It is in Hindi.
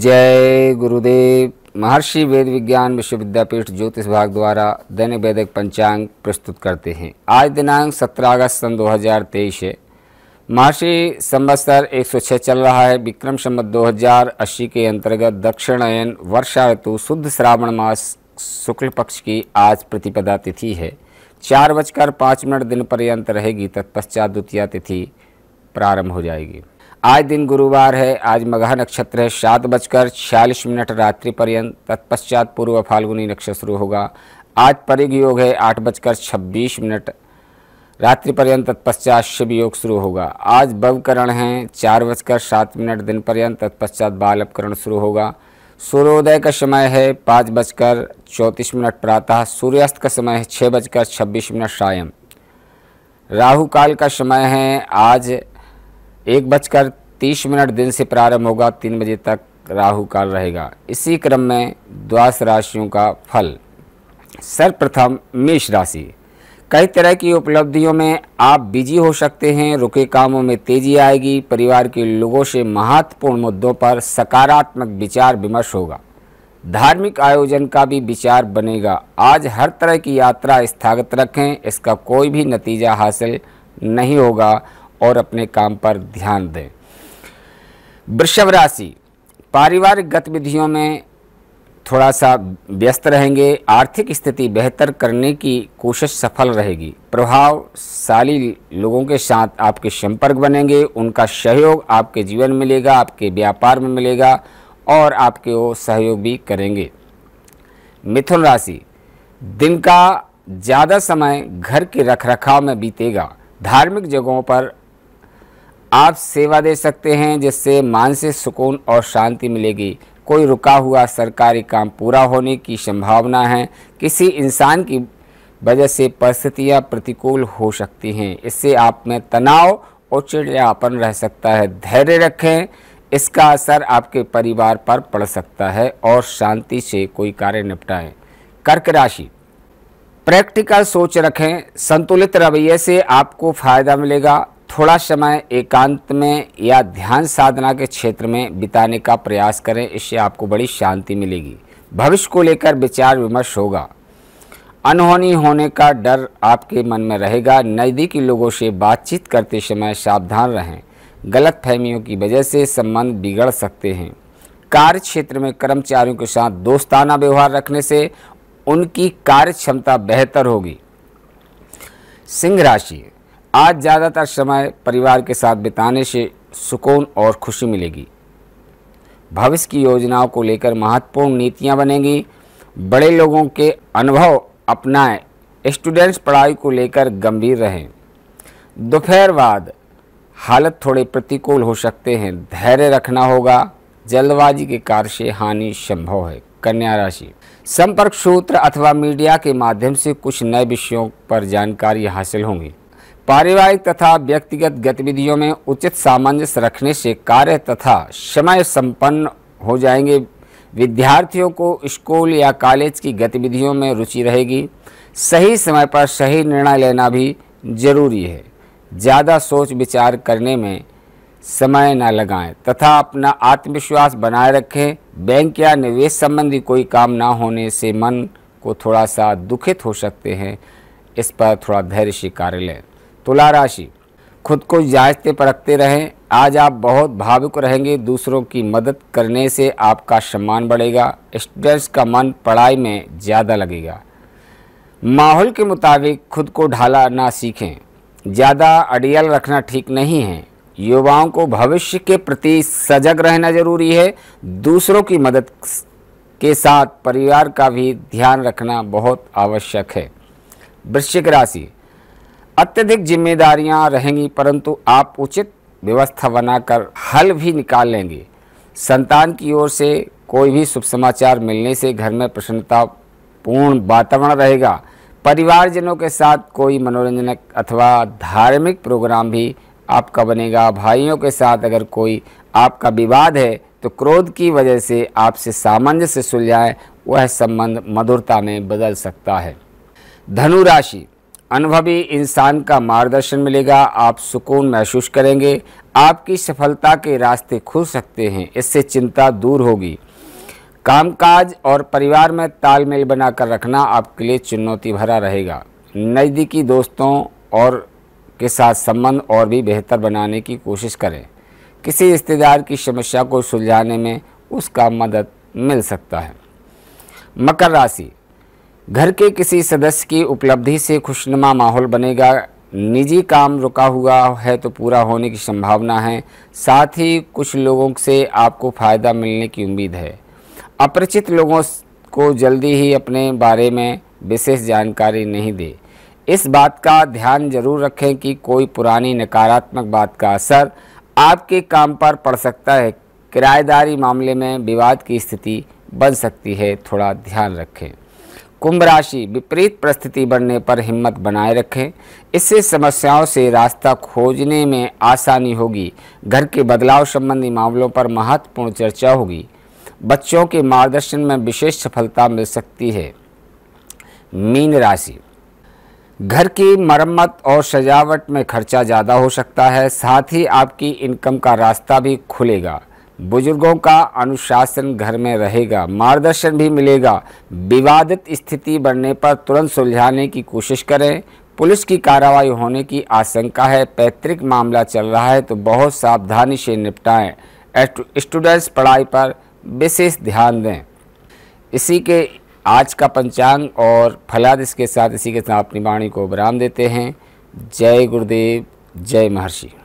जय गुरुदेव महर्षि वेद विज्ञान विश्वविद्यापीठ ज्योतिष विभाग द्वारा दैनिक वैदिक पंचांग प्रस्तुत करते हैं आज दिनांक 17 अगस्त सन 2023 है महर्षि संवत्सर 106 चल रहा है विक्रम संबत 2080 के अंतर्गत दक्षिणायन वर्षा ऋतु शुद्ध श्रावण मास शुक्ल पक्ष की आज प्रतिपदा तिथि है चार बजकर पाँच मिनट दिन पर्यंत रहेगी तत्पश्चात द्वितीय तिथि प्रारंभ हो जाएगी आज दिन गुरुवार है आज मघा नक्षत्र है सात बजकर छियालीस मिनट रात्रि पर्यंत तत्पश्चात पूर्व फाल्गुनी नक्षत्र शुरू होगा आज परिग योग है आठ बजकर छब्बीस मिनट रात्रि पर्यंत तत्पश्चात शिव योग शुरू होगा आज बवकरण है चार बजकर सात मिनट दिन पर्यंत तत्पश्चात बाल अपकरण शुरू होगा सूर्योदय का समय है पाँच बजकर चौंतीस मिनट प्रातः सूर्यास्त का समय है छः बजकर छब्बीस मिनट सायं राहु काल का समय है आज एक बजकर तीस मिनट दिन से प्रारंभ होगा तीन बजे तक राहु काल रहेगा इसी क्रम में द्वास राशियों का फल सर्वप्रथम मेष राशि कई तरह की उपलब्धियों में आप बिजी हो सकते हैं रुके कामों में तेजी आएगी परिवार के लोगों से महत्वपूर्ण मुद्दों पर सकारात्मक विचार विमर्श होगा धार्मिक आयोजन का भी विचार बनेगा आज हर तरह की यात्रा स्थगित रखें इसका कोई भी नतीजा हासिल नहीं होगा और अपने काम पर ध्यान दें वृषभ राशि पारिवारिक गतिविधियों में थोड़ा सा व्यस्त रहेंगे आर्थिक स्थिति बेहतर करने की कोशिश सफल रहेगी प्रभावशाली लोगों के साथ आपके संपर्क बनेंगे उनका सहयोग आपके जीवन में मिलेगा आपके व्यापार में मिलेगा और आपके वो सहयोग भी करेंगे मिथुन राशि दिन का ज़्यादा समय घर के रखरखाव में बीतेगा धार्मिक जगहों पर आप सेवा दे सकते हैं जिससे मानसिक सुकून और शांति मिलेगी कोई रुका हुआ सरकारी काम पूरा होने की संभावना है किसी इंसान की वजह से परिस्थितियाँ प्रतिकूल हो सकती हैं इससे आप में तनाव और चिड़ियापन रह सकता है धैर्य रखें इसका असर आपके परिवार पर पड़ सकता है और शांति से कोई कार्य निपटाएं कर्क राशि प्रैक्टिकल सोच रखें संतुलित रवैये से आपको फायदा मिलेगा थोड़ा समय एकांत में या ध्यान साधना के क्षेत्र में बिताने का प्रयास करें इससे आपको बड़ी शांति मिलेगी भविष्य को लेकर विचार विमर्श होगा अनहोनी होने का डर आपके मन में रहेगा नज़दीकी लोगों से बातचीत करते समय सावधान रहें गलत फहमियों की वजह से संबंध बिगड़ सकते हैं कार्य क्षेत्र में कर्मचारियों के साथ दोस्ताना व्यवहार रखने से उनकी कार्य क्षमता बेहतर होगी सिंह राशि आज ज़्यादातर समय परिवार के साथ बिताने से सुकून और खुशी मिलेगी भविष्य की योजनाओं को लेकर महत्वपूर्ण नीतियाँ बनेंगी बड़े लोगों के अनुभव अपनाएं स्टूडेंट्स पढ़ाई को लेकर गंभीर रहें दोपहर बाद हालत थोड़े प्रतिकूल हो सकते हैं धैर्य रखना होगा जल्दबाजी के कार्य से हानि संभव है कन्या राशि संपर्क सूत्र अथवा मीडिया के माध्यम से कुछ नए विषयों पर जानकारी हासिल होंगी पारिवारिक तथा व्यक्तिगत गतिविधियों में उचित सामंजस्य रखने से कार्य तथा समय संपन्न हो जाएंगे विद्यार्थियों को स्कूल या कॉलेज की गतिविधियों में रुचि रहेगी सही समय पर सही निर्णय लेना भी जरूरी है ज़्यादा सोच विचार करने में समय न लगाएं तथा अपना आत्मविश्वास बनाए रखें बैंक या निवेश संबंधी कोई काम ना होने से मन को थोड़ा सा दुखित हो सकते हैं इस पर थोड़ा धैर्य कार्य लें तुला राशि खुद को जायजते परखते रहें आज आप बहुत भावुक रहेंगे दूसरों की मदद करने से आपका सम्मान बढ़ेगा स्टूडेंट्स का मन पढ़ाई में ज़्यादा लगेगा माहौल के मुताबिक खुद को ढाला ना सीखें ज़्यादा अड़ियल रखना ठीक नहीं है युवाओं को भविष्य के प्रति सजग रहना जरूरी है दूसरों की मदद के साथ परिवार का भी ध्यान रखना बहुत आवश्यक है वृश्चिक राशि अत्यधिक जिम्मेदारियां रहेंगी परंतु आप उचित व्यवस्था बनाकर हल भी निकाल लेंगे संतान की ओर से कोई भी शुभ समाचार मिलने से घर में प्रसन्नता पूर्ण वातावरण रहेगा परिवारजनों के साथ कोई मनोरंजनक अथवा धार्मिक प्रोग्राम भी आपका बनेगा भाइयों के साथ अगर कोई आपका विवाद है तो क्रोध की वजह से आपसे सामंजस्य सुलझाएं वह संबंध मधुरता में बदल सकता है धनु राशि अनुभवी इंसान का मार्गदर्शन मिलेगा आप सुकून महसूस करेंगे आपकी सफलता के रास्ते खुल सकते हैं इससे चिंता दूर होगी कामकाज और परिवार में तालमेल बनाकर रखना आपके लिए चुनौती भरा रहेगा नज़दीकी दोस्तों और के साथ संबंध और भी बेहतर बनाने की कोशिश करें किसी रिश्तेदार की समस्या को सुलझाने में उसका मदद मिल सकता है मकर राशि घर के किसी सदस्य की उपलब्धि से खुशनुमा माहौल बनेगा निजी काम रुका हुआ है तो पूरा होने की संभावना है साथ ही कुछ लोगों से आपको फ़ायदा मिलने की उम्मीद है अपरिचित लोगों को जल्दी ही अपने बारे में विशेष जानकारी नहीं दे इस बात का ध्यान जरूर रखें कि कोई पुरानी नकारात्मक बात का असर आपके काम पर पड़ सकता है किराएदारी मामले में विवाद की स्थिति बन सकती है थोड़ा ध्यान रखें कुंभ राशि विपरीत परिस्थिति बनने पर हिम्मत बनाए रखें इससे समस्याओं से रास्ता खोजने में आसानी होगी घर के बदलाव संबंधी मामलों पर महत्वपूर्ण चर्चा होगी बच्चों के मार्गदर्शन में विशेष सफलता मिल सकती है मीन राशि घर की मरम्मत और सजावट में खर्चा ज़्यादा हो सकता है साथ ही आपकी इनकम का रास्ता भी खुलेगा बुजुर्गों का अनुशासन घर में रहेगा मार्गदर्शन भी मिलेगा विवादित स्थिति बनने पर तुरंत सुलझाने की कोशिश करें पुलिस की कार्रवाई होने की आशंका है पैतृक मामला चल रहा है तो बहुत सावधानी से निपटाएं स्टूडेंट्स पढ़ाई पर विशेष ध्यान दें इसी के आज का पंचांग और फलाद इसके साथ इसी के साथ अपनी वाणी को विराम देते हैं जय गुरुदेव जय महर्षि